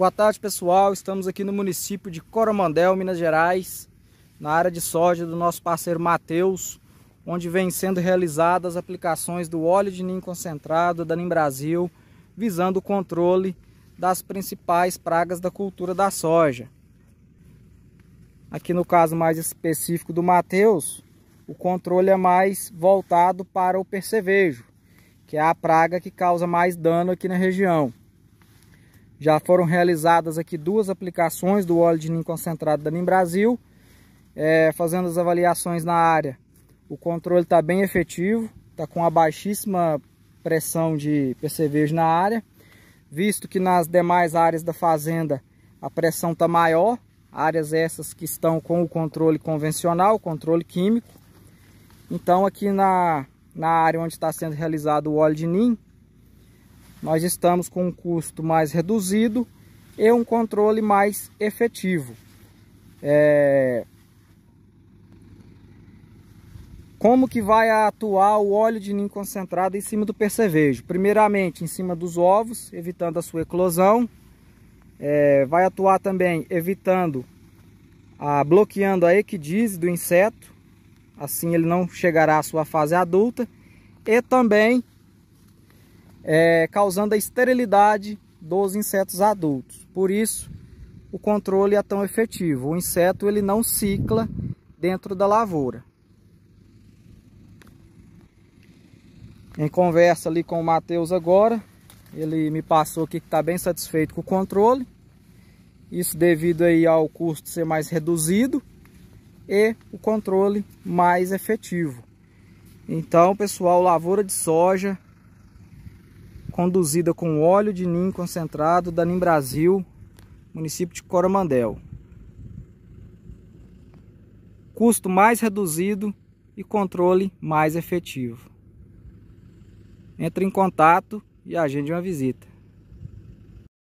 Boa tarde, pessoal. Estamos aqui no município de Coromandel, Minas Gerais, na área de soja do nosso parceiro Matheus, onde vem sendo realizadas aplicações do óleo de ninho concentrado da NIM Brasil, visando o controle das principais pragas da cultura da soja. Aqui no caso mais específico do Matheus, o controle é mais voltado para o percevejo, que é a praga que causa mais dano aqui na região. Já foram realizadas aqui duas aplicações do óleo de nim concentrado da NIM Brasil. É, fazendo as avaliações na área, o controle está bem efetivo, está com a baixíssima pressão de percevejo na área, visto que nas demais áreas da fazenda a pressão está maior, áreas essas que estão com o controle convencional, controle químico. Então aqui na, na área onde está sendo realizado o óleo de NIM, nós estamos com um custo mais reduzido e um controle mais efetivo. É... Como que vai atuar o óleo de ninho concentrado em cima do percevejo? Primeiramente em cima dos ovos, evitando a sua eclosão. É... vai atuar também evitando, a, bloqueando a equidise do inseto. Assim ele não chegará à sua fase adulta. E também é, causando a esterilidade dos insetos adultos. Por isso, o controle é tão efetivo. O inseto ele não cicla dentro da lavoura. Em conversa ali com o Matheus agora, ele me passou aqui que está bem satisfeito com o controle. Isso devido aí ao custo ser mais reduzido e o controle mais efetivo. Então, pessoal, lavoura de soja conduzida com óleo de NIM concentrado da NIM Brasil, município de Coromandel. Custo mais reduzido e controle mais efetivo. Entre em contato e agende uma visita.